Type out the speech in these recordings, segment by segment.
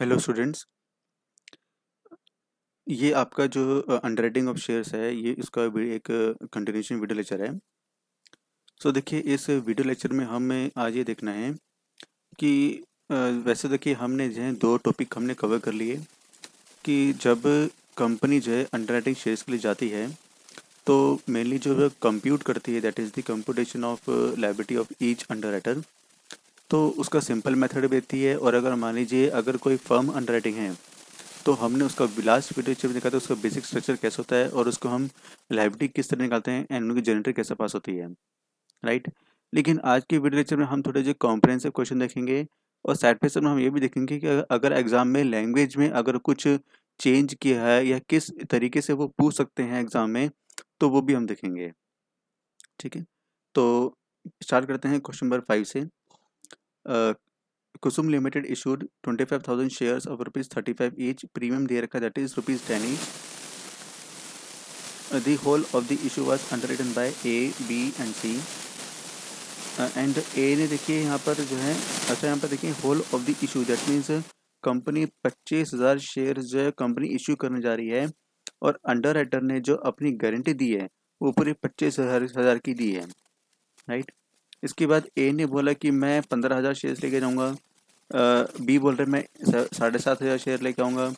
Hello students ये आपका जो अंडर राइटिंग ऑफ शेयर्स है ये इसका एक कंटिन्यूशन वीडियो लेक्चर है सो so, देखिए इस वीडियो लेक्चर में हमें आज ये देखना है कि वैसे तो देखिए हमने जो है दो टॉपिक हमने कवर कर लिए कि जब कंपनी जो है अंडर राइटिंग शेयर्स के लिए जाती है तो मेनली जो है कंप्यूट करती है that is the computation of liability of each underwriter तो उसका सिंपल मेथड भी रहती है और अगर मान लीजिए अगर कोई फर्म अंडरराइटिंग है तो हमने उसका लास्ट वीडियो चिप देखा था तो उसका बेसिक स्ट्रक्चर कैसे होता है और उसको हम लाइब्रेटी किस तरह निकालते हैं एंड उनकी जनरेटर कैसे पास होती है राइट लेकिन आज के वीडियो लेक्चर में हम थोड़े जो कॉम्प्रेंसिव क्वेश्चन देखेंगे और साइड पे सर हम ये भी देखेंगे कि अगर एग्ज़ाम में लैंग्वेज में अगर कुछ चेंज किया है या किस तरीके से वो पूछ सकते हैं एग्ज़ाम में तो वो भी हम देखेंगे ठीक है तो स्टार्ट करते हैं क्वेश्चन नंबर फाइव से Kusum limited issued twenty five thousand shares of rupees thirty five each premium दे रखा that is rupees ten each the whole of the issue was underwritten by A B and C and A ने देखिए यहाँ पर जो है अच्छा यहाँ पर देखिए whole of the issue that means company पच्चीस हज़ार शेयर जो है कंपनी इशू करने जा रही है और अंडर राइटर ने जो अपनी गारंटी दी है वो पूरी पच्चीस हज़ार की दी है राइट इसके बाद ए ने बोला कि मैं पंद्रह हज़ार शेयर लेके जाऊँगा बी बोल रहे मैं साढ़े सात हज़ार शेयर लेके आऊँगा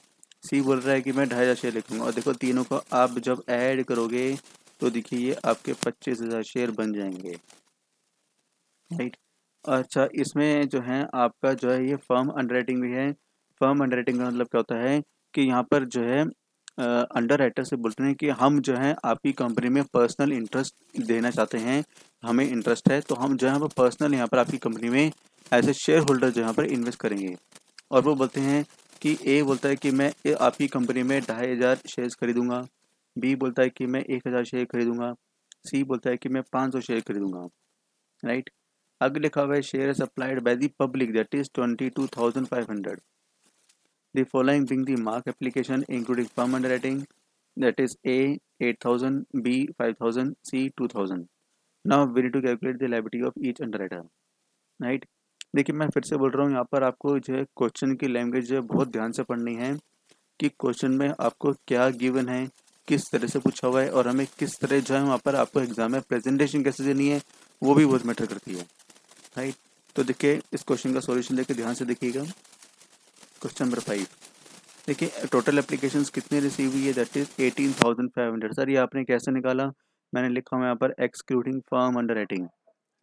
सी बोल रहा है कि मैं ढाई हज़ार शेयर लेके और देखो तीनों को आप जब ऐड करोगे तो देखिए ये आपके पच्चीस हज़ार शेयर बन जाएंगे राइट अच्छा इसमें जो है आपका जो है ये फर्म अंडर भी है फर्म अंडर का मतलब क्या होता है कि यहाँ पर जो है अंडर राइटर से बोलते हैं कि हम जो है आपकी कंपनी में पर्सनल इंटरेस्ट देना चाहते हैं हमें इंटरेस्ट है तो हम जो है पर्सनल यहाँ पर आपकी कंपनी में एज ए शेयर होल्डर जो पर इन्वेस्ट करेंगे और वो बोलते हैं कि ए बोलता है कि मैं आपकी कंपनी में ढाई हज़ार शेयर्स खरीदूंगा बी बोलता है कि मैं एक हज़ार शेयर खरीदूंगा सी बोलता है कि मैं पाँच सौ शेयर खरीदूंगा राइट अगर लिखा हुआ है share supplied by the public that is twenty two thousand five hundred the following being the mark application including firm under that is A eight B five C two now we need to calculate the liability of each underwriter right देखिए मैं फिर से बोल रहा हूँ यहाँ पर आपको जो है क्वेश्चन की लैंग्वेज जो है बहुत ध्यान से पढ़नी है कि क्वेश्चन में आपको क्या गिवन है किस तरह से पूछा हुआ है और हमें किस तरह जो है वहाँ पर आपको एग्जाम में प्रेजेंटेशन कैसे देनी है वो भी बहुत मैटर करती है राइट तो देखिए इस क्वेश्चन का सॉल्यूशन देखिए ध्यान से देखिएगा क्वेश्चन नंबर फाइव देखिए टोटल एप्लीकेशन कितने रिसीव हुई है that is eighteen thousand five hundred sir ये आपने कैसे निकाला मैंने लिखा हुआ यहाँ पर एक्सक्लूडिंग फर्म अंडर राइटिंग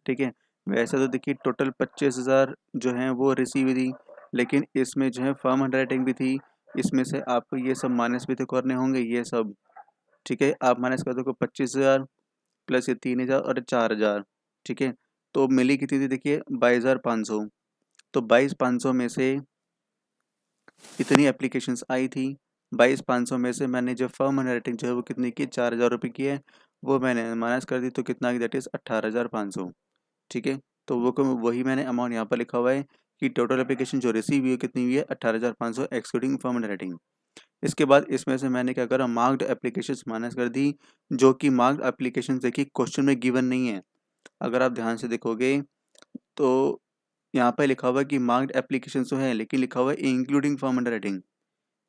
ठीक है वैसे तो देखिए टोटल पच्चीस हज़ार जो है वो रिसीव थी लेकिन इसमें जो है फर्म अंडर राइटिंग भी थी इसमें से आपको ये सब माइनस भी तो करने होंगे ये सब ठीक है आप माइनस कर दोगे पच्चीस हज़ार प्लस ये तीन हज़ार और चार हज़ार ठीक है तो मिली कितनी थी देखिए बाईस हज़ार पाँच सौ तो बाईस पाँच सौ में से इतनी एप्लीकेशन आई थी बाईस पाँच सौ में से मैंने जो फर्म अंडर राइटिंग जो है वो कितनी की चार हज़ार रुपये की है वो मैंने माइनस कर दी तो कितना दैट इज़ अट्ठारह हज़ार पाँच सौ ठीक है तो वो वही मैंने अमाउंट यहाँ पर लिखा हुआ है कि टोटल एप्लीकेशन जो रिसीव हुई है कितनी हुई है अट्ठारह हज़ार पाँच सौ एक्सक्लूडिंग फॉर्म राइटिंग इसके बाद इसमें से मैंने क्या करा मार्क्ड एप्लीकेशन माइनस कर दी जो कि मार्क्ड एप्लीकेशन देखिए क्वेश्चन में गिवन नहीं है अगर आप ध्यान से देखोगे तो यहाँ पर लिखा हुआ है कि मार्क्ड एप्लीकेशन तो है लेकिन लिखा हुआ है इंक्लूडिंग फॉर्म अंडर राइटिंग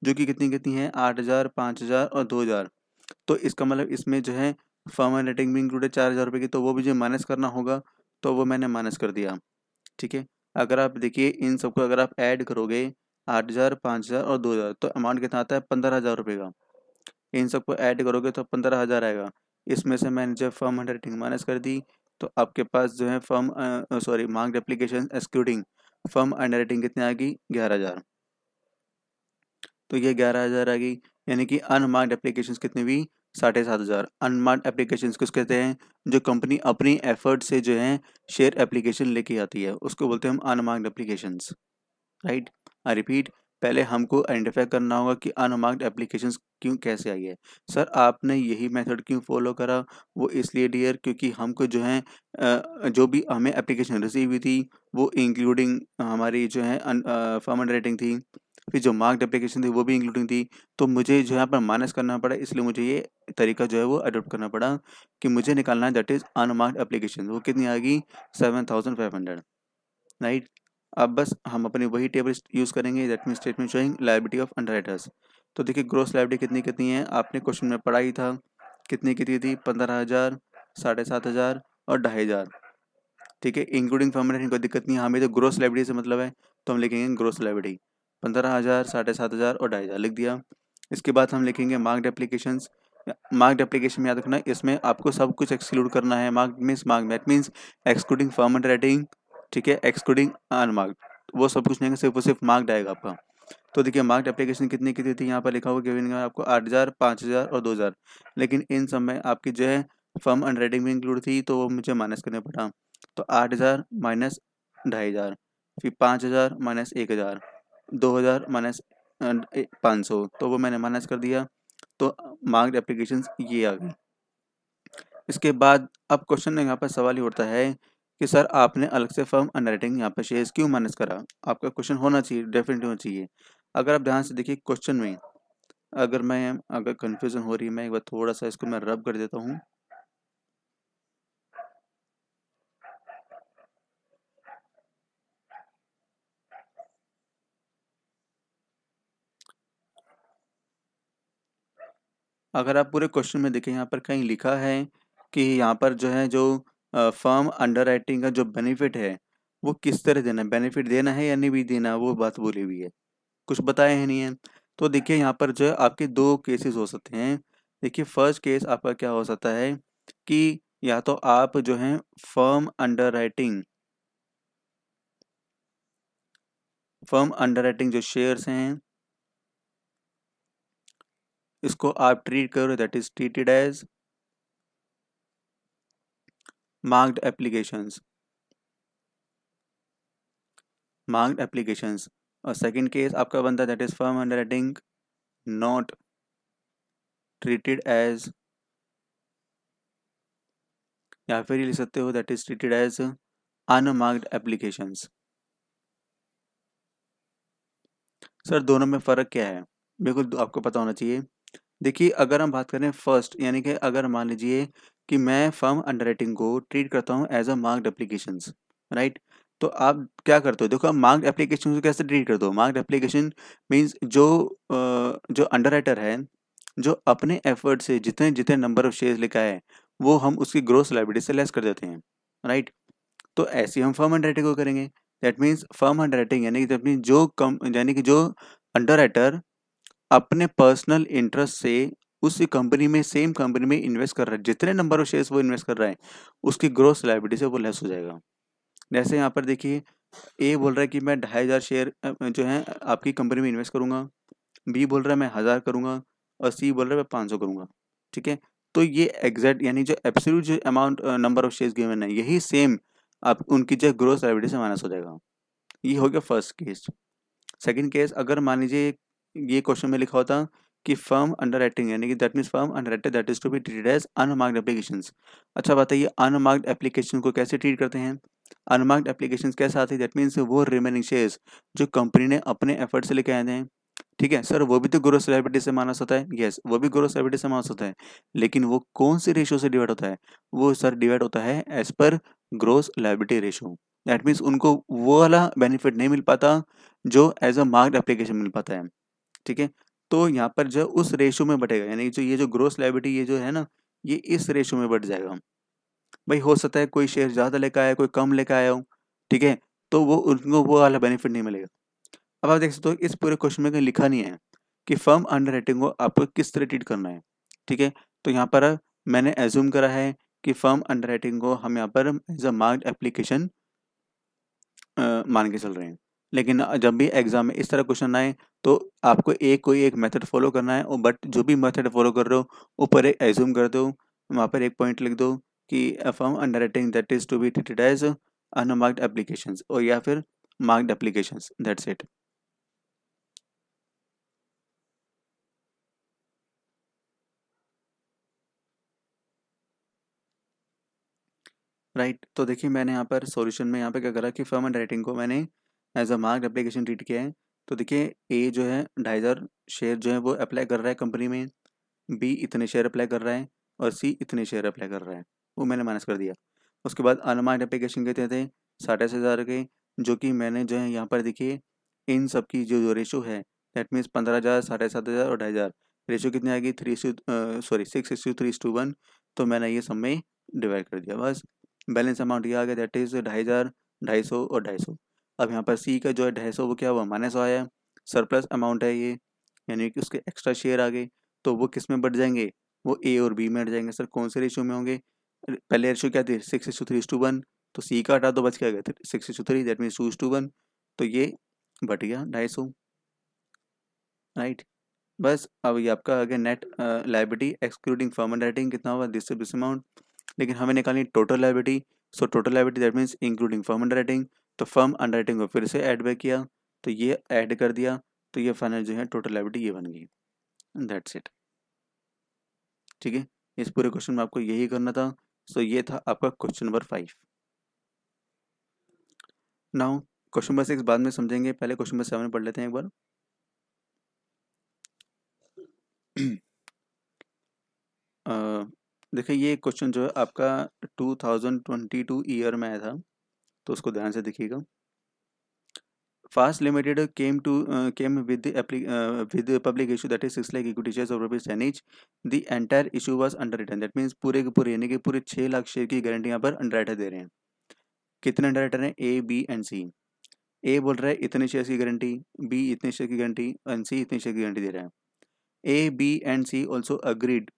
जो कि कितनी कितनी है आठ हज़ार पाँच हज़ार और दो हज़ार तो इसका मतलब इसमें जो है फार्मर रेटिंग भी इंक्लूडेड चार हज़ार रुपये की तो वो मुझे माइनस करना होगा तो वो मैंने माइनस कर दिया ठीक है अगर आप देखिए इन सबको अगर आप ऐड करोगे आठ हज़ार पाँच हज़ार और दो हज़ार तो अमाउंट कितना आता है पंद्रह हज़ार रुपये का इन सबको ऐड करोगे तो पंद्रह हज़ार आएगा इसमें से मैंने जब फर्म हंड्रेड रेटिंग माइनस कर दी तो आपके पास जो है firm sorry marked application excluding firm underwriting कितनी आ गई ग्यारह हज़ार तो ये ग्यारह हज़ार आ गई यानी कि अनमार्क्ड एप्लीकेशन कितनी हुई साढ़े सात हज़ार अनमार्ड एप्लीकेशन कुछ कहते हैं जो कंपनी अपनी एफर्ट से जो है शेयर एप्लीकेशन लेके आती है उसको बोलते हैं हम unmarked application right I repeat पहले हमको आइडेंटिफाई करना होगा कि अनमार्ग्ड एप्लीकेशन क्यों कैसे आई है सर आपने यही मेथड क्यों फॉलो करा वो इसलिए डियर क्योंकि हमको जो है जो भी हमें एप्लीकेशन रिसीव हुई थी वो इंक्लूडिंग हमारी जो है फर्म रेटिंग थी फिर जो मार्क्ड एप्लीकेशन थी वो भी इंक्लूडिंग थी तो मुझे जो यहाँ पर माइनस करना पड़ा इसलिए मुझे ये तरीका जो है वो अडोप्ट करना पड़ा कि मुझे निकालना है दैट इज़ अनमार्क्ड एप्लीकेशन वो कितनी आएगी seven thousand five hundred right अब बस हम अपनी वही टेबल यूज़ करेंगे that mean statement showing liability of underwriters तो देखिए ग्रोस लाइबिलिटी कितनी कितनी है आपने क्वेश्चन में पढ़ा ही था कितनी कितनी थी पंद्रह हज़ार साढ़े सात हज़ार और ढाई हज़ार ठीक है इंक्लूडिंग फर्मेंट कोई दिक्कत नहीं हमें तो ग्रोस लाइब्रेरी से मतलब है तो हम लिखेंगे ग्रोस लाइब्रेरी पंद्रह हज़ार साढ़े सात हज़ार और ढाई हज़ार लिख दिया इसके बाद हम लिखेंगे मार्क्ड एप्लीकेशन मार्क्ड एप्लीकेशन में याद रखना इसमें आपको सब कुछ एक्सक्लूड करना है mark means mark mat means excluding underwriting ठीक है एक्सक्लूडिंग अनमार्क वो सब कुछ नहीं सिर्फ और सिर्फ मार्क आएगा आपका तो देखिए मार्क एप्लीकेशन कितनी कितनी थी यहाँ पर लिखा हुआ कि आपको आठ हज़ार पाँच हज़ार और दो हज़ार लेकिन इन सब में आपकी जो है फॉर्म एंड राइटिंग भी इंक्लूड थी तो वो मुझे माइनस करना पड़ा तो आठ हज़ार माइनस ढाई हज़ार फिर पाँच हज़ार माइनस एक हज़ार दो हज़ार माइनस पाँच सौ तो वो मैंने माइनस कर दिया तो मार्क्ड एप्लीकेशन ये आ गई इसके बाद अब क्वेश्चन यहाँ पर सवाल ही उठता है कि सर आपने अलग से फर्म अंडर राइटिंग यहाँ पर शेयर्स क्यों माइनस करा आपका क्वेश्चन होना चाहिए डेफिनेट होना चाहिए अगर आप ध्यान से देखिए क्वेश्चन में अगर मैं अगर कन्फ्यूज़न हो रही है मैं एक बार थोड़ा सा इसको मैं रब कर देता हूँ अगर आप पूरे क्वेश्चन में देखें यहाँ पर कहीं लिखा है कि यहाँ पर जो है जो फर्म अंडर राइटिंग का जो बेनिफिट है वो किस तरह देना है बेनिफिट देना है या नहीं भी देना वो बात बोली हुई है कुछ बताया है नहीं है तो देखिए यहाँ पर जो है आपके दो केसेस हो सकते हैं देखिए फर्स्ट केस आपका क्या हो सकता है कि या तो आप जो है firm underwriting firm underwriting जो शेयर्स हैं इसको आप ट्रीट करो that is treated as marked applications marked applications और सेकंड केस आपका बनता है that is firm underwriting not treated as या फिर लिख सकते हो that is treated as unmarked applications sir दोनों में फ़र्क क्या है बिल्कुल आपको पता होना चाहिए देखिए अगर हम बात करें फर्स्ट यानी कि अगर मान लीजिए कि मैं फर्म अंडरराइटिंग को ट्रीट करता हूँ as a marked application right तो आप क्या करते हो देखो आप मार्क्ड एप्लीकेशन को कैसे ट्रीट करते हो मार्क्ड एप्लीकेशन मीन्स जो जो अंडरराइटर है जो अपने एफर्ट से जितने जितने नंबर ऑफ शेयर्स लिखा है वो हम उसकी ग्रोथ लाइब्रेरी से लेस कर देते हैं राइट तो ऐसी हम फर्म अंडर को करेंगे दैट मीन्स फर्म अंडर यानी कि जो कम यानी कि जो अंडर अपने पर्सनल इंटरेस्ट से उसी कंपनी में सेम कंपनी में इन्वेस्ट कर रहा है जितने नंबर ऑफ शेयर्स वो इन्वेस्ट कर रहा है उसकी ग्रोथ लाइबिलिटी से वो लेस हो जाएगा जैसे यहाँ पर देखिए ए बोल रहा है कि मैं ढाई हज़ार शेयर जो है आपकी कंपनी में इन्वेस्ट करूँगा बी बोल रहा है मैं हज़ार करूँगा और सी बोल रहा है मैं पाँच सौ करूँगा ठीक है तो ये एग्जैक्ट यानी जो एब्सोल्यूट जो amount number of shares given है यही सेम आप उनकी जो ग्रोथ लाइबिलिटी से माइनस हो जाएगा ये हो गया फर्स्ट केस सेकेंड केस अगर मान लीजिए ये क्वेश्चन में लिखा होता कि फर्म अंडर राइटिंग यानी कि that mean firm underwriter that is to be treated as unmarked application अच्छा बताइए अनमार्क्ड एप्लीकेशन को कैसे ट्रीट करते हैं अनमार्क्ड एप्लीकेशन कैसे आते हैं दैट मीन्स वो रिमेनिंग शेयर्स जो कंपनी ने अपने एफर्ट से लेके आए हैं ठीक है सर वो भी तो ग्रोस सेलिब्रिटी से माना होता है यस yes, वो भी ग्रोस सेलिब्रिटी से माना होता है लेकिन वो कौन से रेशो से डिवाइड होता है वो सर डिवाइड होता है as per gross liability ratio that means उनको वो वाला बेनिफिट नहीं मिल पाता जो एज अ मार्क्ड एप्लीकेशन मिल पाता है ठीक है तो यहाँ पर जो उस रेशो में बटेगा यानी जो ये जो ग्रोस लाइबिलिटी ये जो है ना ये इस रेशो में बट जाएगा भाई हो सकता है कोई शेयर ज़्यादा लेकर आया कोई कम लेकर आया हूँ ठीक है तो वो उनको वो वाला बेनिफिट नहीं मिलेगा अब आप देख सकते हो इस पूरे क्वेश्चन में कहीं लिखा नहीं है कि फर्म अंडर रेटिंग को आपको किस तरह ट्रीट करना है ठीक है तो यहाँ पर मैंने एज्यूम करा है कि फर्म अंडर राइटिंग को हम यहाँ पर एज अ मार्क्ड एप्लीकेशन मान के चल रहे हैं लेकिन जब भी एग्ज़ाम में इस तरह क्वेश्चन आए तो आपको एक कोई एक मेथड फॉलो करना है और बट जो भी मेथड फॉलो कर रहे हो ऊपर एक एज्यूम कर दो वहाँ पर एक पॉइंट लिख दो कि F M underwriting that is to be treated as unmarked application और या फिर marked application that's it right right, तो देखिए मैंने यहाँ पर सॉल्यूशन में यहाँ पे क्या करा कि फर्म एंड राइटिंग को मैंने as a mark application treat किया है तो देखिए ए जो है ढाई हज़ार शेयर जो है वो अप्लाई कर रहा है कंपनी में बी इतने शेयर अप्लाई कर रहा है और सी इतने शेयर अप्लाई कर रहा है वो मैंने माइनस कर दिया उसके बाद अनमार्क एप्लीकेशन कहते थे साढ़े हज़ार के जो कि मैंने जो है यहाँ पर देखिए इन सब की जो जो रेशो है दैट मीन्स पंद्रह हज़ार साढ़े सात हज़ार और ढाई हज़ार रेशो कितनी आएगी थ्री सू sorry six is to two three two one तो मैंने ये सब में डिवाइड कर दिया बस बैलेंस अमाउंट ये आ गया दैट इज़ ढाई हज़ार ढाई सौ और ढाई सौ अब यहाँ पर सी का जो है ढाई सौ वो क्या हुआ माइनस आया सरप्लस अमाउंट है ये यानी कि उसके एक्स्ट्रा शेयर आ गए तो वो किस में बढ़ जाएंगे वो ए और बी में हट जाएंगे सर कौन से रेशो में होंगे पहले रेशो क्या थे six is to three issue one तो सी का हटा तो बच क्या गया six is to three that mean two is to one तो ये बट गया ढाई सौ राइट बस अब ये आपका गया net liability excluding firm writing कितना हुआ दिस दिस अमाउंट लेकिन हमें निकालनी total liability so total liability that means including firm writing तो फर्म अंडरराइटिंग को फिर से ऐड बैक किया तो ये ऐड कर दिया तो ये फाइनल जो है टोटल लाइबिलिटी ये बन गई दैट्स इट ठीक है इस पूरे क्वेश्चन में आपको यही करना था सो ये था आपका question number five now question number six बाद में समझेंगे पहले क्वेश्चन नंबर सेवन पढ़ लेते हैं एक बार देखिए ये क्वेश्चन जो है आपका 2022 ईयर में आया था तो उसको ध्यान से देखिएगा fast limited came to came with with public issue that is six lakh equity is of rupees ten shares the entire issue each under entire that means पूरे के पूरे यानी कि पूरे छः लाख शेयर की गारंटी यहाँ पर अंडरराइटर दे रहे हैं कितने अंडरराइटर हैं ए बी एंड सी ए बोल रहा है इतने शेयर की गारंटी बी इतने शेयर की गारंटी एंड सी इतने शेयर की गारंटी दे रहे हैं A B and C also agreed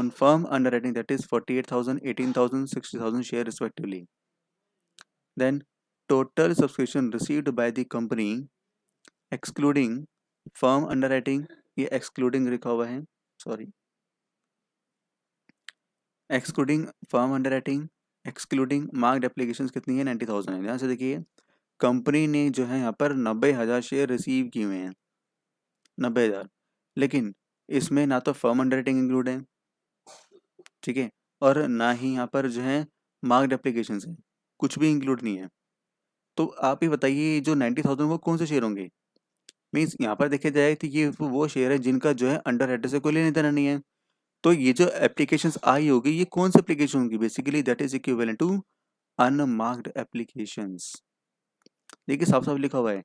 on firm underwriting that is forty eight thousand eighteen thousand sixty thousand share respectively Then total subscription received by the company excluding firm underwriting ये excluding लिखा हुआ है sorry excluding firm underwriting excluding marked application कितनी है ninety thousand है ध्यान से देखिए कंपनी ने जो है यहाँ पर नब्बे हज़ार शेयर रिसीव किए हुए हैं नब्बे हज़ार लेकिन इसमें ना तो फर्म अंडर राइटिंग इंक्लूड है ठीक है और ना ही यहाँ पर जो है मार्क्ड एप्लीकेशन है कुछ भी इंक्लूड नहीं है तो आप ही बताइए जो नाइन्टी थाउजेंड वो कौन से शेयर होंगे मीन्स यहाँ पर देखा जाए तो ये वो शेयर है जिनका जो है अंडर हेड से कोई लेने देना नहीं है तो ये जो एप्लीकेशन आई होगी ये कौन सी एप्लीकेशन होंगी basically that is equal to unmarked application देखिए साफ साफ लिखा हुआ है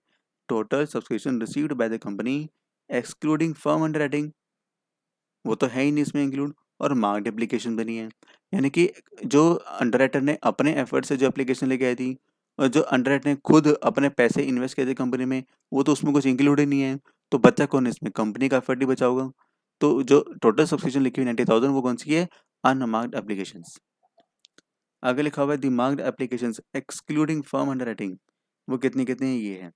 total subscription received by the company excluding firm under वो तो है ही नहीं इसमें इंक्लूड और मार्क्ड एप्लीकेशन बनी है यानी कि जो अंडर ने अपने एफर्ट से जो एप्लीकेशन लेके आई थी और जो अंडर ने खुद अपने पैसे इन्वेस्ट किए थे कंपनी में वो तो उसमें कुछ इंक्लूड ही नहीं है तो बच्चा कौन इसमें कंपनी का एफर्ट ही बचा होगा तो जो टोटल सब्सक्रिप्शन लिखी हुई नाइन्टी थाउजेंड वो कौन सी है अनमार्क्ड एप्लीकेशन आगे लिखा हुआ है the marked application excluding firm under वो कितनी कितनी है ये है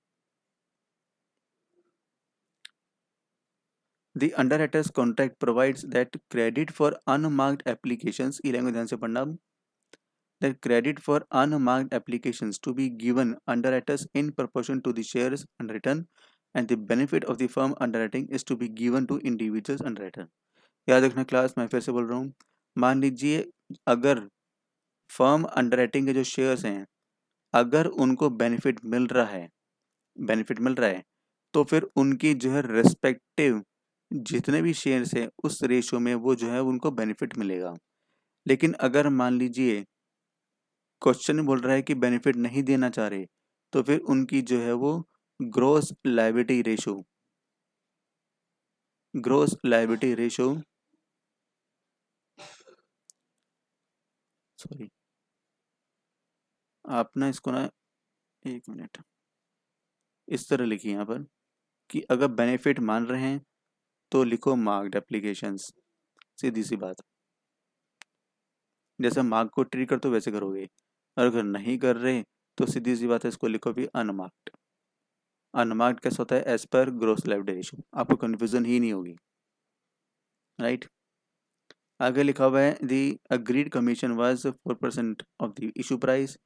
The underwriter's contract provides that credit for unmarked applications, ये language ध्यान से पढ़ना that credit for unmarked applications to be given underwriters in proportion to the shares underwritten and the benefit of the firm underwriting is to be given to individuals underwriter. याद रखना class मैं फिर से बोल रहा हूँ मान लीजिए अगर firm underwriting के जो shares हैं अगर उनको benefit मिल रहा है benefit मिल रहा है तो फिर उनकी जो है respective जितने भी शेयर्स हैं उस रेशो में वो जो है उनको बेनिफिट मिलेगा लेकिन अगर मान लीजिए क्वेश्चन बोल रहा है कि बेनिफिट नहीं देना चाह रहे तो फिर उनकी जो है वो gross liability ratio gross liability ratio sorry आप ना इसको ना एक मिनट इस तरह लिखिए यहाँ पर कि अगर बेनिफिट मान रहे हैं तो लिखो मार्क्ड एप्लीकेशंस सीधी सी बात जैसे मार्क को ट्री कर तो वैसे करोगे और अगर नहीं कर रहे तो सीधी सी बात है इसको लिखो भी अनमार्क्ड अनमार्क्ड कैसा होता है एज पर ग्रोस लाइव डेरेशन आपको कन्फ्यूजन ही नहीं होगी राइट आगे लिखा हुआ है the agreed commission was four percent of the issue price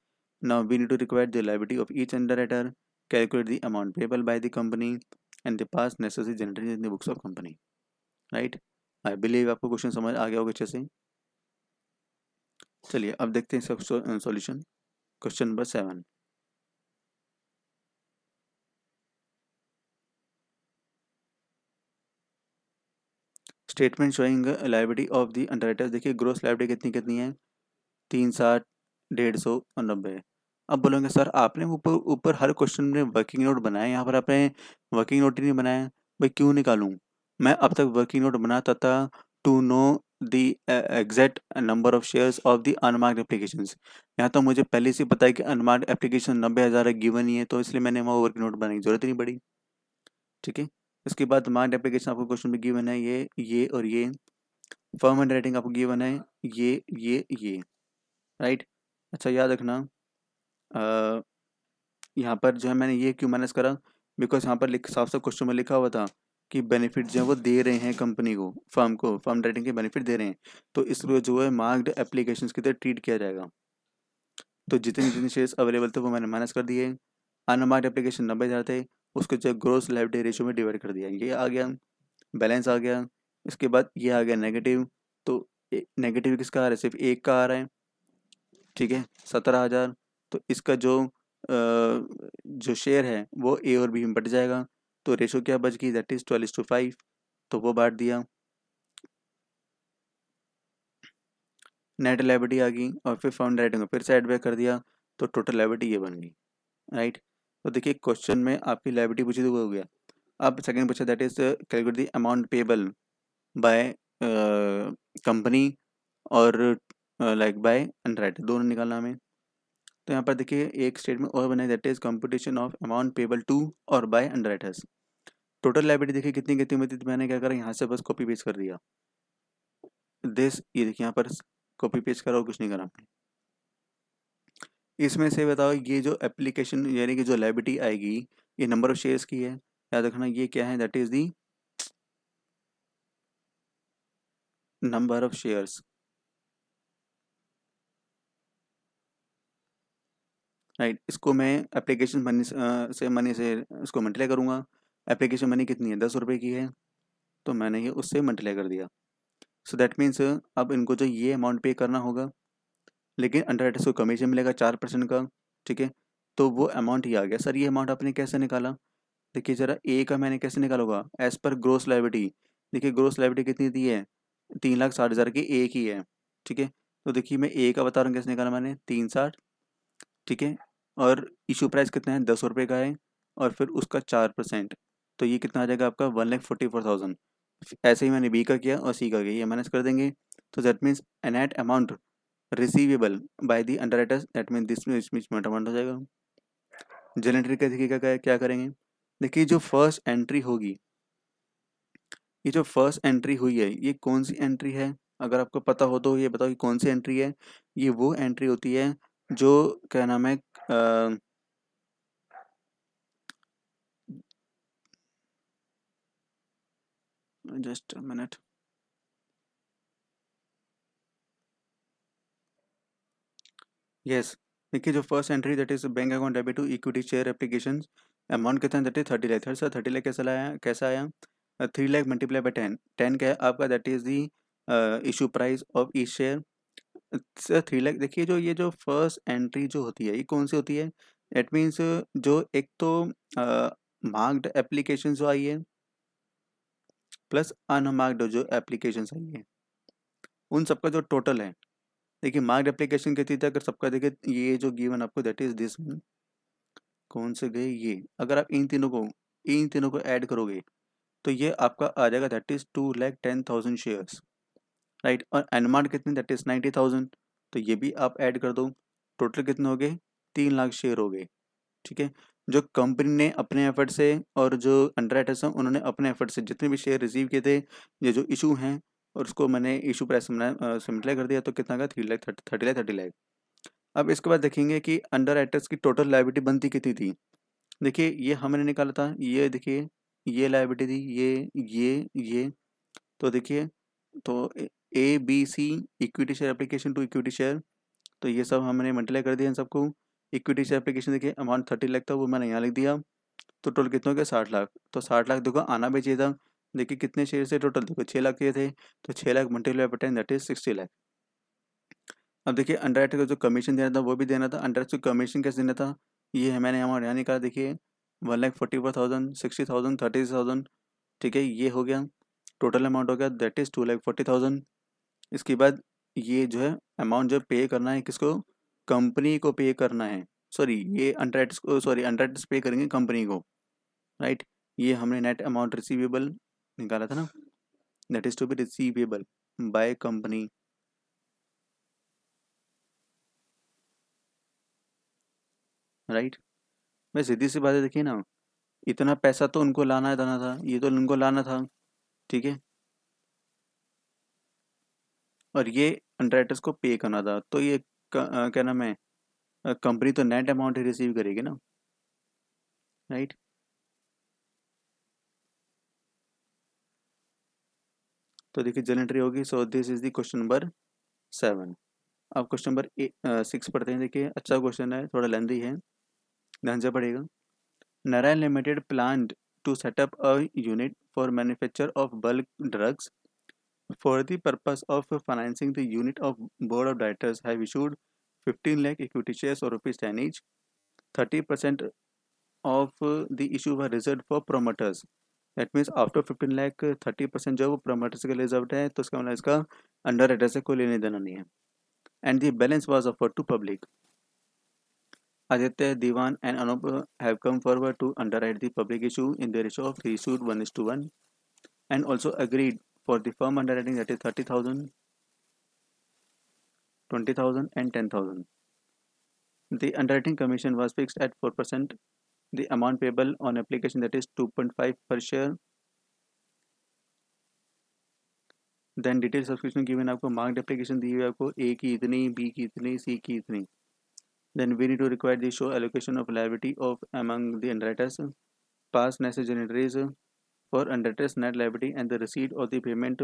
now we need to require the liability of each under calculate the amount payable by the company and the pass necessary generated in the books of company right I believe आपको question समझ आ गया होगा अच्छे से चलिए अब देखते हैं सब solution question number seven statement showing library of the underwriters देखिए ग्रोस लाइब्रेरी कितनी कितनी है तीन साठ डेढ़ सौ और नब्बे अब बोलोगे सर आपने ऊपर ऊपर हर क्वेश्चन में वर्किंग नोट बनाया यहाँ पर आपने वर्किंग नोट ही नहीं बनाया भाई क्यों निकालूँ मैं अब तक वर्किंग नोट बनाता था to know the exact number of shares of the unmarked application यहाँ तो मुझे पहले से पता है कि अनमार्क्ड एप्लीकेशन नब्बे हज़ार गिवन ही है तो इसलिए मैंने वहाँ वर्किंग नोट बनाने की जरूरत नहीं पड़ी ठीक है इसके बाद मार्क्ड एप्लीकेशन आपको क्वेश्चन में गिवन है ये ये और ये फॉर्म एंड राइटिंग आपको गिवन है ये ये ये राइट अच्छा याद रखना यहाँ पर जो है मैंने ये क्यों माइनस करा बिकॉज यहाँ पर साफ साफ क्वेश्चन में लिखा हुआ था कि बेनिफिट जो है वो दे रहे हैं कंपनी को फर्म को फर्म रेटिंग के बेनिफिट दे रहे हैं तो इसलिए जो है मार्क्ड एप्लीकेशन की तरह ट्रीट किया जाएगा तो जितने जितने शेयर्स अवेलेबल थे वो मैंने माइनस कर दिए अनमार्क्ड एप्लीकेशन नब्बे हज़ार थे उसको जो ग्रोस डे रेशियो में डिवाइड कर दिया ये आ गया बैलेंस आ गया इसके बाद ये आ गया नेगेटिव तो नेगेटिव किसका आ रहा है सिर्फ एक का आ रहा है ठीक है सत्रह हज़ार तो इसका जो जो शेयर है वो ए और बी में बट जाएगा तो रेशो क्या बच गई that is twelve two five तो वो बांट दिया नेट लेबिटी आ गई और फिर फाउंड राइटिंग फिर से एडबैक कर दिया तो टोटल लेबिटी ये बन गई राइट तो देखिए क्वेश्चन में आपकी लेबिटी पूछी तो हो गया अब सेकंड पूछा that is calculate the amount payable by company और लाइक बाय अनराइट दोनों निकालना हमें तो यहाँ पर देखिए एक स्टेटमेंट और बनाया that is competition of amount payable to और by underwriters total library देखिए कितनी कितनी होती मैंने क्या करा यहाँ से बस कॉपी पेस्ट कर दिया दिस ये देखिए यहाँ पर कॉपी पेस्ट करा और कुछ नहीं करा इसमें से बताओ ये जो एप्लीकेशन यानी कि जो लाइब्रेरी आएगी ये नंबर ऑफ शेयर्स की है याद रखना ये क्या है that is the number of shares right इसको मैं एप्लीकेशन मनी से मनी से इसको मल्टीप्लाई करूँगा एप्लीकेशन मनी कितनी है दस रुपये की है तो मैंने ये उससे मल्टीप्लाई कर दिया सो दैट मीन्स अब इनको जो ये अमाउंट पे करना होगा लेकिन अंडर राइटर्स को कमीशन मिलेगा चार परसेंट का ठीक है तो वो अमाउंट ही आ गया सर ये अमाउंट आपने कैसे निकाला देखिए ज़रा ए का मैंने कैसे निकाला होगा एज़ पर ग्रोस लाइबिलिटी देखिए ग्रोस लाइबिलिटी कितनी दी है तीन लाख साठ हज़ार की ए की है ठीक है तो देखिए मैं ए का बता रहा हूँ कैसे निकाला मैंने तीन साठ ठीक है और इशू प्राइस कितना है दस रुपये का है और फिर उसका चार परसेंट तो ये कितना आ जाएगा आपका one lakh forty four thousand ऐसे ही मैंने बी का किया और सी का किया ये माइनस कर देंगे तो that means a net amount receivable by the underwriters that mean this में इसमें अमाउंट हो जाएगा जनरेटरी का कैसे क्या क्या करेंगे देखिए जो फर्स्ट एंट्री होगी ये जो फर्स्ट एंट्री हुई है ये कौन सी एंट्री है अगर आपको पता हो तो ये बताओ कि कौन सी एंट्री है ये वो एंट्री होती है जो क्या नाम है uh, just a minute yes देखिए जो first entry that is bank account debit to equity share application amount कितना that is thirty lakh sir thirty lakh कैसा लाया कैसा आया three lakh multiply by ten ten क्या है आपका that is the issue price of each share three lakh देखिए जो ये जो फर्स्ट एंट्री जो होती है ये कौन सी होती है? एट मीन्स जो एक तो मार्क्ड एप्लीकेशन जो आई है प्लस अनमार्क्ड जो एप्लीकेशन आई है। उन सबका जो टोटल है, देखिए मार्क्ड एप्लीकेशन कहती थी अगर सबका देखिए ये जो गिवन आपको दैट इज दिस वन। कौन से गए ये? अगर आप इन तीनों को इन तीनों को ऐड करोगे तो ये आपका आ जाएगा that is two ten thousand shares. Right और अनुमान कितने दैट इज नाइन्टी थाउजेंड तो ये भी आप ऐड कर दो टोटल कितने हो गए तीन लाख शेयर हो गए ठीक है जो कंपनी ने अपने एफर्ट से और जो अंडर राइटर्स हैं उन्होंने अपने एफर्ट से जितने भी शेयर रिसीव किए थे ये जो इशू हैं और उसको मैंने इशू प्राइस सिम्प्लाई कर दिया तो कितना का three lakh thirty lakh thirty lakh अब इसके बाद देखेंगे कि अंडर राइटर्स की टोटल लाइबिलिटी बनती कितनी थी देखिए ये हमने निकाला था ये देखिए ये लाइबिलिटी थी ये ये ये तो देखिए तो A B C equity share application to equity share तो ये सब हमने मल्टीप्लाई कर दिया इन सबको इक्विटी शेयर एप्लीकेशन देखिए अमाउंट थर्टी लाख था वो मैंने यहाँ लिख दिया तो टोटल कितने हो गया साठ लाख तो साठ लाख देखो आना भी चाहिए था देखिए कितने शेयर से टोटल देखो छः लाख के थे तो छः lakh multiply by ten that is sixty lakh अब देखिए अंडर राइटर का जो कमीशन देना था वो भी देना था अंडर कमीशन कैसे देना था ये मैंने हमारे यहाँ निकाला देखिए one lakh forty four thousand sixty thousand thirty thousand ठीक है ये हो गया टोटल अमाउंट हो गया that is two lakh forty thousand इसके बाद ये जो है अमाउंट जो पे करना है किसको कंपनी को पे करना है सॉरी ये अंड्राइटस को सॉरी अंड्राइटस पे करेंगे कंपनी को राइट ये हमने नेट अमाउंट रिसीवेबल निकाला था ना that is to be receivable by company right मैं सीधी सी बात है देखिए ना इतना पैसा तो उनको लाना था था ये तो उनको लाना था ठीक है और ये अंडराइटर्स को पे करना था तो ये क्या नाम है कंपनी तो नेट अमाउंट ही रिसीव करेगी ना राइट तो देखिए जल एंट्री होगी so this is the question number seven अब क्वेश्चन नंबर सिक्स पढ़ते हैं देखिए अच्छा क्वेश्चन है थोड़ा लेंदी है ध्यान से पड़ेगा Narayan limited plan to set up a unit for manufacture of bulk drugs for the purpose of financing the unit of board of directors have issued 15 lakh equity shares or rupees 10 each 30% of the issue reserved for promoters that means after fifteen lakh thirty percent जो है वो promoters के लिए reserve है तो उसका मतलब इसका अंडर राइटर्स से कोई लेने देना नहीं है and the balance was offer to public Aditya Diwan and Anup have come forward to underwrite the issue in the ratio of three issue one is to one and also agreed for the firm underwriting that is 30,000, 20,000 and 10,000. The underwriting commission was fixed at 4%. The amount payable on application that is 2.5 per share. then detail subscription given aapko marked application diye दी हुई है आपको ए की इतनी B की इतनी सी की इतनी then we need to require the show allocation of liability of among the underwriters pass for undertakes net liability and the receipt of the payment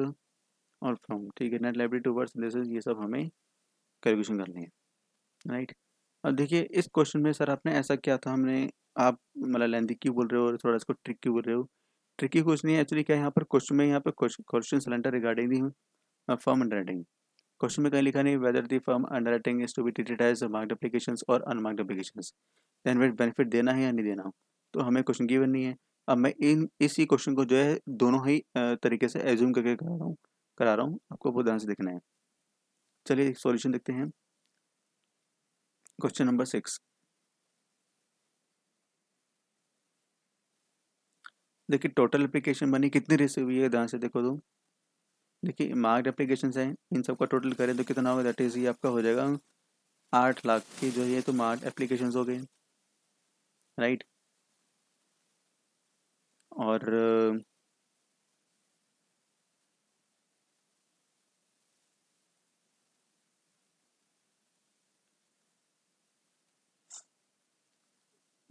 और फ्रॉम ठीक है नेट लाइब्रेरी टूवर्ड्स इंडस्ट्रीज ये सब हमें कैलकुलेशन करनी है right अब देखिए इस क्वेश्चन में सर आपने ऐसा किया था हमने आप मतलब लेंदी क्यों बोल रहे हो और थोड़ा इसको ट्रिक क्यों बोल रहे हो ट्रिकी कुछ नहीं है एक्चुअली क्या यहाँ पर क्वेश्चन में यहाँ पर question silent regarding the firm underwriting question में कहीं लिखा नहीं whether the firm underwriting is to be treated as marked application और unmarked application then wait benefit देना है या नहीं देना तो हमें क्वेश्चन गिवन नहीं है अब मैं इन इसी क्वेश्चन को जो है दोनों ही तरीके से एज्यूम करके करा रहा हूँ करा रहा हूँ आपको बहुत ध्यान से देखना है चलिए सॉल्यूशन देखते हैं क्वेश्चन नंबर सिक्स देखिए टोटल एप्लीकेशन बनी कितनी रिसीव हुई है ध्यान से देखो तो देखिए मार्क्ड एप्लीकेशन है इन सब का टोटल करें तो कितना होगा दैट इज़ ये आपका हो जाएगा आठ लाख की जो है तो मार्क्ड एप्लीकेशन हो गए राइट और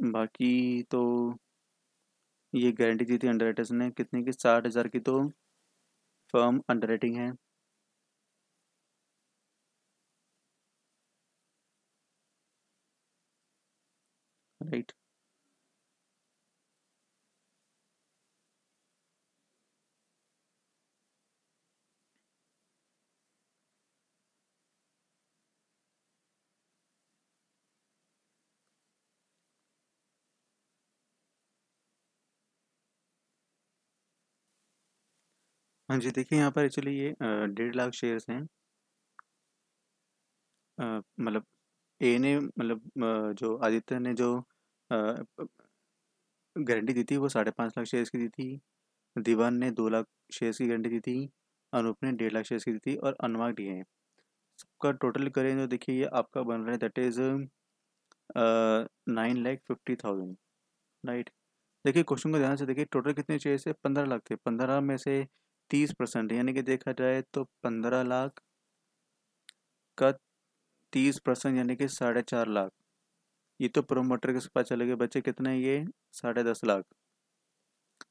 बाकी तो ये गारंटी दी थी अंडर राइटर्स ने कितने की साठ हज़ार की तो फर्म अंडर राइटिंग है राइट हाँ जी देखिए यहाँ पर एक्चुअली ये डेढ़ लाख शेयर्स हैं मतलब ए ने मतलब जो आदित्य ने जो गारंटी दी थी वो साढ़े पाँच लाख शेयर्स की दी थी दीवान ने दो लाख शेयर्स की गारंटी दी थी अनूप ने डेढ़ लाख शेयर्स की दी थी और अनवाक डी है सबका टोटल करें तो देखिए ये आपका बन रहा है that is nine lakh fifty thousand right देखिए क्वेश्चन को ध्यान से देखिए टोटल कितने शेयर्स है पंद्रह लाख थे पंद्रह में से तीस परसेंट यानी कि देखा जाए तो पंद्रह लाख का तीस परसेंट यानी कि साढ़े चार लाख ये तो प्रोमोटर के पास चले गए बच्चे कितने ये साढ़े दस लाख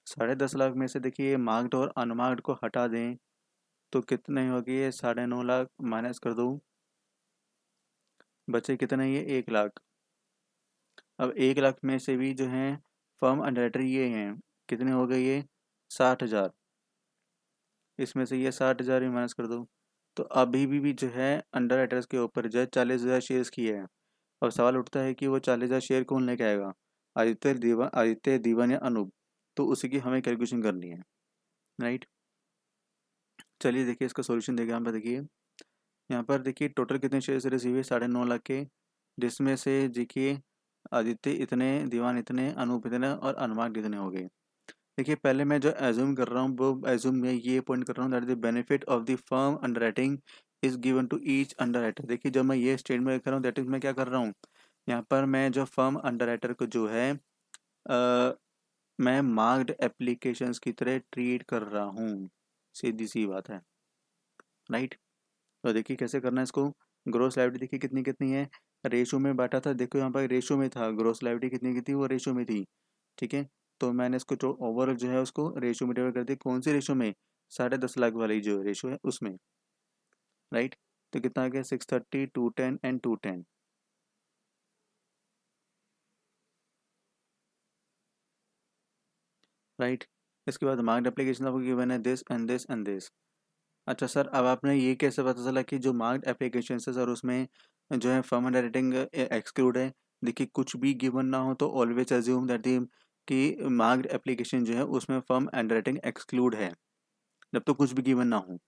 साढ़े दस लाख में से देखिए मार्क्ड और अनमार्क्ड को हटा दें तो कितने हो गए साढ़े नौ लाख माइनस कर दूँ बच्चे कितने ये एक लाख अब एक लाख में से भी जो हैं फर्म अंडरेटरी ये हैं कितने हो गए ये साठ हज़ार इसमें से ये साठ हज़ार भी माइनस कर दो तो अभी भी, भी जो है अंडर एड्रेस के ऊपर जो है चालीस हज़ार शेयर्स की है अब सवाल उठता है कि वो चालीस हज़ार शेयर कौन लेके आएगा आदित्य दीवान आदित्य दीवान या अनूप तो उसी की हमें कैलकुलेशन करनी है राइट चलिए देखिए इसका सॉल्यूशन देखिए यहाँ पर देखिए यहाँ पर देखिए टोटल कितने शेयर्स रिसीव है साढ़े नौ लाख के जिसमें से देखिए आदित्य इतने दीवान इतने अनूप इतने और अनुमान कितने हो गए देखिए पहले मैं जो एज्यूम कर रहा हूँ वो एज्यूम मैं ये पॉइंट कर रहा हूँ that the benefit of the firm underwriting is given to each underwriter देखिए जब मैं ये स्टेटमेंट कर रहा हूँ दैट इज मैं क्या कर रहा हूँ यहाँ पर मैं जो फर्म अंडर राइटर को जो है आ, मैं मार्क्ड एप्लीकेशंस की तरह ट्रीट कर रहा हूँ सीधी सी बात है राइट तो देखिए कैसे करना है इसको ग्रोस लाइविटी देखिए कितनी कितनी है रेशो में बांटा था देखो यहाँ पर रेशो में था ग्रोस लाइविटी कितनी कितनी वो रेशो में थी ठीक है तो मैंने इसको ओवरऑल जो है उसको रेशियो में डिवाइड कर दिया कौन से रेशियो में साढ़े दस लाख वाली जो रेशियो है उसमें राइट तो कितना आ गया six thirty two ten and two ten right इसके बाद मार्क्ड एप्लीकेशन आपको गिवन है this and this and this अच्छा सर अब आपने ये कैसे पता चला कि जो मार्क्ड एप्लीकेशन है सर उसमें जो है फर्म अंडर राइटिंग एक्सक्लूड है देखिए कुछ भी गिवन ना हो तो ऑलवेज अज्यूम दैट दी कि मार्ग एप्लीकेशन जो है उसमें फर्म अंडर राइटिंग एक्सक्लूड है जब तो कुछ भी गिवन ना हो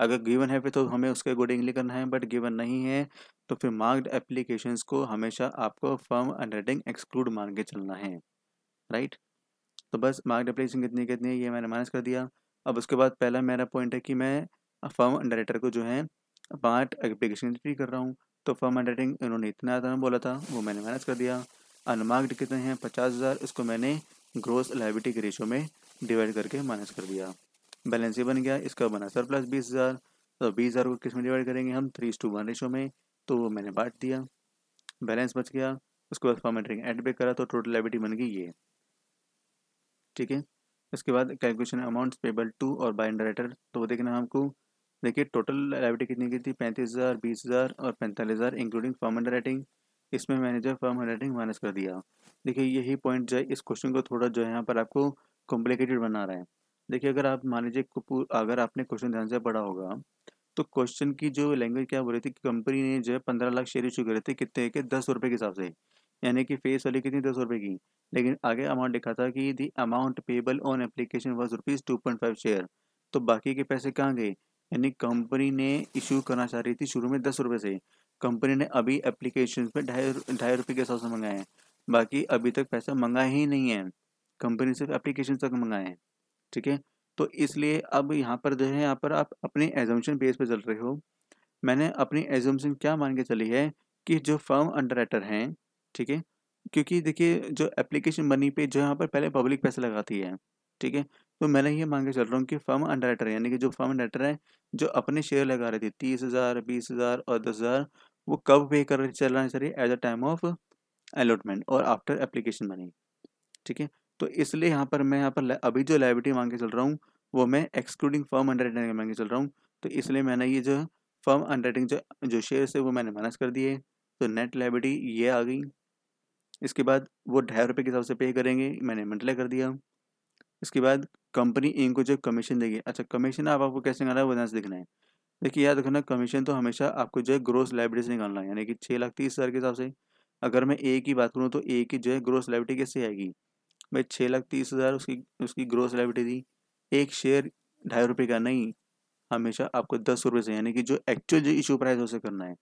अगर गिवन है फिर तो हमें उसके अकॉर्डिंगली करना है बट गिवन नहीं है तो फिर मार्क्ड एप्लीकेशन को हमेशा आपको फर्म अंडर राइटिंग एक्सक्लूड मान के चलना है राइट तो बस मार्क्ड एप्लीकेशन कितनी कितनी है ये मैंने माइनस कर दिया अब उसके बाद पहला मेरा पॉइंट है कि मैं फर्म अंडर राइटर को जो है पार्ट एप्लीकेशन कर रहा हूँ तो फर्म अंडर राइटिंग इन्होंने इतना आता बोला था वो मैंने माइनस कर दिया अनमार्क्ड कितने हैं पचास हज़ार इसको मैंने ग्रोस लाइबिलिटी के रेशो में डिवाइड करके माइनस कर दिया बैलेंस ये बन गया इसका बना सर प्लस बीस हज़ार तो बीस हज़ार को किस में डिवाइड करेंगे हम थ्री टू वन रेशो में तो वो मैंने बांट दिया बैलेंस बच गया उसके बाद फॉर्मेटरिंग एड बैक करा तो टोटल लाइबिलिटी बन गई ये ठीक है इसके बाद कैलकुलेशन अमाउंट पेबल टू और बाय डायरेक्टर तो वो देखना हमको देखिए टोटल लाइबिलिटी कितनी की थी पैंतीस हज़ार बीस हज़ार और पैंतालीस हज़ार इंक्लूडिंग फॉर्म अंडर राइटिंग इसमें मैंने जो फॉर्म हेडिंग माइनस कर दिया देखिए यही पॉइंट जो है इस क्वेश्चन को थोड़ा जो है यहाँ पर आपको कॉम्प्लिकेटेड बना रहा है देखिए अगर आप मान लीजिए अगर आपने क्वेश्चन ध्यान से पढ़ा होगा तो क्वेश्चन की जो लैंग्वेज क्या बोल रही थी कंपनी ने जो है पंद्रह लाख शेयर इशू करे थे कितने के दस रुपये के हिसाब से यानी कि फेस वाली कितनी दस रुपये की लेकिन आगे अमाउंट लिखा था कि the amount payable on application was rupees two point five share तो बाकी के पैसे कहाँ गए यानी कंपनी ने इशू करना चाह रही थी शुरू में दस रुपये से कंपनी ने अभी एप्लीकेशन में ढाई ढाई रुपये के हिसाब से मंगाए हैं बाकी अभी तक पैसा मंगा ही नहीं है कंपनी सिर्फ एप्लीकेशन तक मंगाए हैं ठीक है तो इसलिए अब यहाँ पर जो है यहाँ पर आप अपने एजम्पन बेस पर चल रहे हो मैंने अपनी एजम्पन क्या मान के चली है कि जो फर्म अंडर राइटर हैं ठीक है क्योंकि देखिए जो एप्लीकेशन बनी पे जो यहाँ पर पहले पब्लिक पैसे लगाती है ठीक है तो मैंने ये मांग के चल रहा हूँ कि फर्म अंडर राइटर यानी कि जो फर्म अंडर है जो अपने शेयर लगा रहे थे तीस हज़ार बीस हज़ार और दस हज़ार वो कब पे कर चलाना चाहिए as a time of allotment और आफ्टर एप्लीकेशन मनी ठीक है तो इसलिए यहाँ पर मैं यहाँ पर अभी जो लाइबिलिटी मांग के चल रहा हूँ वो मैं एक्सक्लूडिंग फर्म अंडर मांग के चल रहा हूँ तो इसलिए मैंने ये जो फर्म अंडर जो जो शेयर है वो मैंने माइनस कर दिए तो नेट लाइबिलिटी ये आ गई इसके बाद वो ढाई रुपये के हिसाब से पे करेंगे मैंने मंटला कर दिया इसके बाद कंपनी इनको जो कमीशन देगी अच्छा कमीशन आप आपको कैसे निकालना है वो ध्यान से दिखना है देखिए याद रखना कमीशन तो हमेशा आपको जो है ग्रोस लाइब्रेटी से निकालना है यानी कि छः लाख तीस हज़ार के हिसाब से अगर मैं ए की बात करूँ तो ए की जो है ग्रोस लाइब्रेटी कैसे आएगी भाई छः लाख तीस हज़ार उसकी उसकी ग्रोस लाइब्रेटी थी एक शेयर ढाई रुपये का नहीं हमेशा आपको दस रुपये से यानी कि जो एक्चुअल जो इशू प्राइस उसे करना है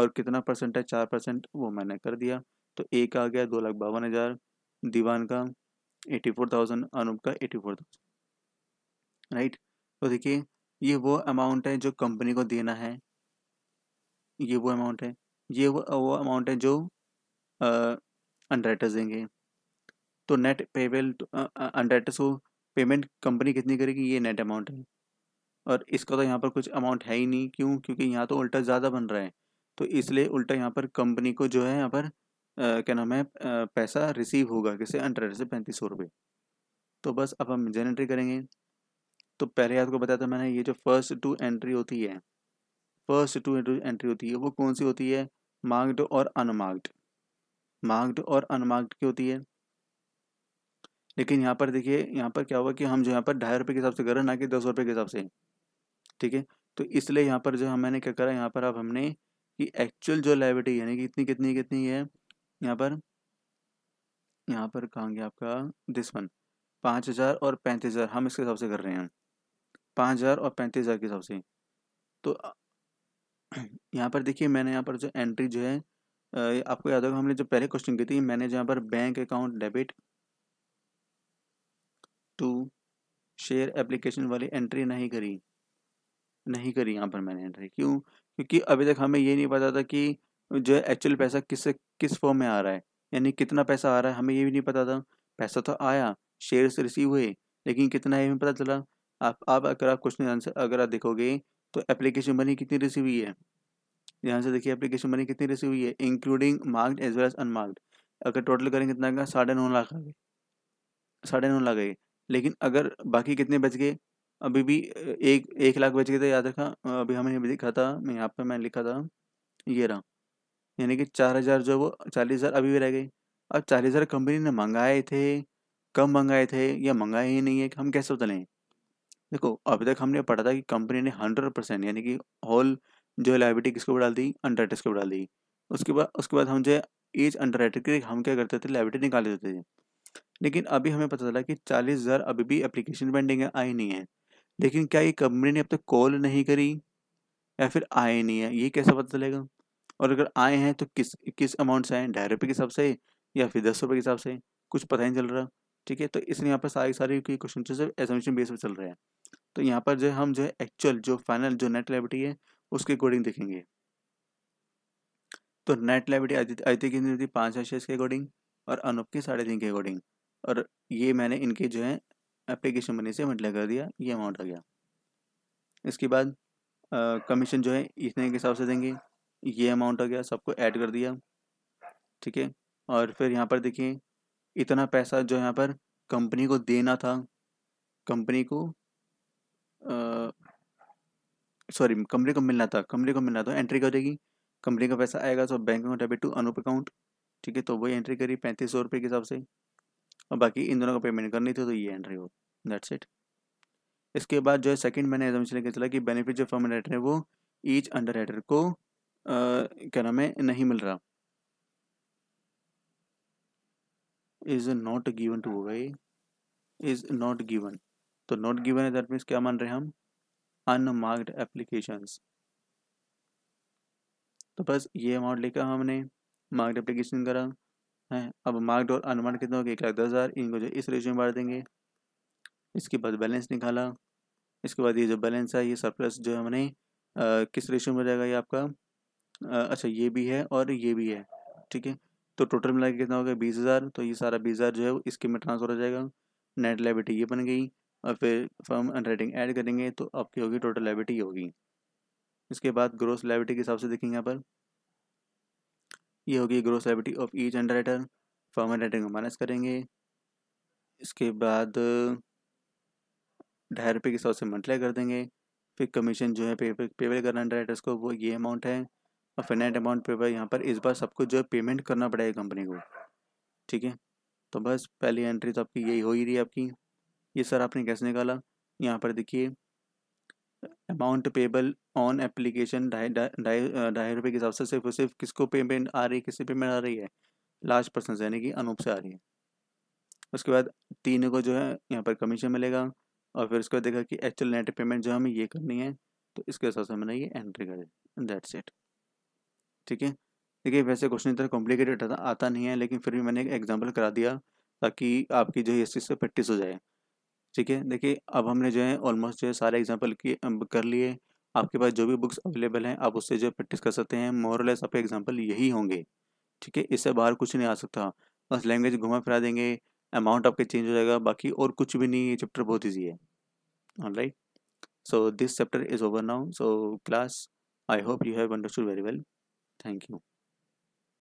और कितना परसेंट है चार परसेंट वो मैंने कर दिया तो ए का आ गया दो लाख बावन हज़ार दीवान का एटी फोर थाउजेंड अनूप का एटी फोर थाउजेंड राइट तो देखिए ये वो अमाउंट है जो कंपनी को देना है ये वो अमाउंट है ये वो वो अमाउंट है जो अंडरराइटर्स देंगे तो नेट पेबल अंडरराइटर्स को पेमेंट कंपनी कितनी करेगी ये नेट अमाउंट है और इसका तो यहाँ पर कुछ अमाउंट है ही नहीं क्यों क्योंकि यहाँ तो उल्टा ज़्यादा बन रहा है तो इसलिए उल्टा यहाँ पर कंपनी को जो है यहाँ पर क्या नाम है पैसा रिसीव होगा किसे अंडरराइटर से पैंतीस सौ रुपये तो बस अब हम जनरेट करेंगे तो पहले आपको बताया था मैंने ये जो फर्स्ट टू एंट्री होती है फर्स्ट टू एंट्री होती है वो कौन सी होती है मार्क्ड और अनमार्क्ड मार्क्ड और अनमार्क्ड की होती है लेकिन यहाँ पर देखिए यहाँ पर क्या हुआ कि हम जो यहाँ पर ढाई रुपये के हिसाब से कर रहे हैं ना कि दस रुपये के हिसाब से ठीक है तो इसलिए यहाँ पर जो हम मैंने क्या करा यहाँ पर अब हमने कि एक्चुअल जो लाइब्रेटी यानी कि इतनी कितनी कितनी है यहाँ पर यहाँ पर कहाँगे आपका दिस वन पाँच हज़ार और पैंतीस हज़ार हम इसके हिसाब से कर रहे हैं पाँच हज़ार और पैंतीस हज़ार के हिसाब से तो यहाँ पर देखिए मैंने यहाँ पर जो एंट्री जो है आपको याद होगा हमने जो पहले क्वेश्चन की थी मैंने जहाँ पर bank account debit to share application वाली एंट्री नहीं करी नहीं करी यहाँ पर मैंने एंट्री क्यों क्योंकि अभी तक हमें ये नहीं पता था कि जो एक्चुअल पैसा किस किस फॉर्म में आ रहा है यानी कितना पैसा आ रहा है हमें ये भी नहीं पता था पैसा तो आया शेयर से रिसीव हुए लेकिन कितना है हमें पता चला आप आप अगर आप क्वेश्चन आंसर अगर आप देखोगे तो एप्लीकेशन मनी कितनी रिसीव हुई है यहाँ से देखिए एप्लीकेशन मनी कितनी रिसीव हुई है including marked as well as unmarked अगर टोटल करें कितना का साढ़े नौ लाख आ गए साढ़े नौ लाख गए लेकिन अगर बाकी कितने बच गए अभी भी एक एक लाख बच गए थे याद रखा अभी हमने लिखा था मैं यहाँ पर मैंने लिखा था ये रहा यानी कि चार हज़ार जो वो चालीस हज़ार अभी भी रह गए अब चालीस हज़ार कंपनी ने मंगाए थे कम मंगाए थे या मंगाए ही नहीं है हम कैसे बदलें देखो अभी तक हमने पढ़ा था कि कंपनी ने हंड्रेड परसेंट यानी कि होल जो है लाइबिलिटी किसके ऊपर डाल दी अंडर राइटर्स के ऊपर डाल दी उसके बाद उसके बाद हम जो है एज अंडर राइटर के हम क्या करते थे लाइबिलिटी निकाल देते थे लेकिन अभी हमें पता चला कि चालीस हज़ार अभी भी एप्लीकेशन पेंडिंग है आई नहीं है लेकिन क्या ये कंपनी ने अब तक कॉल नहीं करी या फिर आए नहीं है ये कैसे पता चलेगा और अगर आए हैं तो किस किस अमाउंट से आए हैं ढाई रुपये के हिसाब से या फिर दस रुपये के हिसाब से कुछ पता ही नहीं चल रहा ठीक है तो इसलिए यहाँ पर सारी सारी क्वेश्चन एजम्पन बेस पर चल रहे हैं तो यहाँ पर जो है हम जो है एक्चुअल जो फाइनल जो नेट लाइबिटी है उसके अकॉर्डिंग देखेंगे तो नेट लाइबिटी आदित्य की थी पाँच हजार शेयर के अकॉर्डिंग और अनुप की साढ़े तीन के अकॉर्डिंग और ये मैंने इनके जो है एप्लीकेशन मनी से मतलब कर दिया ये अमाउंट आ गया इसके बाद कमीशन जो है इतने के हिसाब से देंगे ये अमाउंट आ गया सबको ऐड कर दिया ठीक है और फिर यहाँ पर देखिए इतना पैसा जो यहाँ पर कंपनी को देना था कंपनी को सॉरी कंपनी को मिलना था कंपनी को मिलना था एंट्री कर देगी कंपनी का पैसा आएगा तो bank account debit to Anup account ठीक है तो वही एंट्री करी पैंतीस सौ रुपये के हिसाब से और बाकी इन दोनों का पेमेंट करनी थी तो ये एंट्री हो दैट्स इट इसके बाद जो है सेकेंड मैंने एजम्पन लेकर चला कि बेनिफिट जो फॉर्म राइटर है वो ईच अंडर राइटर को क्या नाम है नहीं मिल रहा is not given to way is not given तो नॉट गिवन है दैट मीन्स क्या मान रहे हैं हम अनमार्क्ड एप्लीकेशंस तो बस ये अमाउंट लेकर हमने मार्क्ड एप्लीकेशन करा है अब मार्क्ड और अनमार्क्ड कितना हो एक लाख दस हज़ार इनको जो इस रेशियो में बांट देंगे इसके बाद बैलेंस निकाला इसके बाद ये जो बैलेंस है ये सरप्लस जो हमने आ, किस रेशियो में जाएगा ये आपका आ, अच्छा ये भी है और ये भी है ठीक है तो टोटल मिला के कितना हो गया बीस हज़ार तो ये सारा बीस हज़ार जो है इसके में ट्रांसफर हो जाएगा नेट लाइबिटी ये बन गई और फिर फर्म अंडरराइटिंग ऐड करेंगे तो आपकी होगी टोटल लाइबिलिटी होगी इसके बाद ग्रोस लाइबिलिटी के हिसाब से देखेंगे यहाँ पर ये होगी gross liability of each underwriter firm underwriting को माइनस करेंगे इसके बाद ढाई रुपये के हिसाब से मंथले कर देंगे फिर कमीशन जो है पेपर पेबल करना अंडर को वो ये अमाउंट है और फाइनाइट अमाउंट पेपर यहाँ पर इस बार सबको जो है पेमेंट करना पड़ेगा कंपनी को ठीक है तो बस पहली एंट्री तो आपकी यही हो ही रही है आपकी ये सर आपने कैसे निकाला यहाँ पर देखिए अमाउंट पेबल ऑन एप्लीकेशन ढाई ढाई रुपये के हिसाब से सिर्फ सिर्फ किसको पेमेंट आ रही है किससे पेमेंट आ रही है लास्ट पर्सन से यानी कि अनूप से आ रही है उसके बाद तीन को जो है यहाँ पर कमीशन मिलेगा और फिर उसके बाद देखा कि एक्चुअल नेट पेमेंट जो हमें ये करनी है तो इसके हिसाब से मैंने ये एंट्री कर दी दैट सेट ठीक है देखिए वैसे क्वेश्चन इतना कॉम्प्लिकेटेड आता नहीं है लेकिन फिर भी मैंने एक एग्जाम्पल करा दिया ताकि आपकी जो है इस चीज़ से प्रैक्टिस हो जाए ठीक है देखिए अब हमने जो है ऑलमोस्ट जो है सारे एग्जाम्पल की कर लिए आपके पास जो भी बुक्स अवेलेबल हैं आप उससे जो प्रैक्टिस कर सकते हैं मोरलेस आपके एग्जाम्पल यही होंगे ठीक है इससे बाहर कुछ नहीं आ सकता बस लैंग्वेज घुमा फिरा देंगे अमाउंट आपके चेंज हो जाएगा बाकी और कुछ भी नहीं ये चैप्टर बहुत ईजी है all right so this chapter is over now so class I hope you have understood very well thank you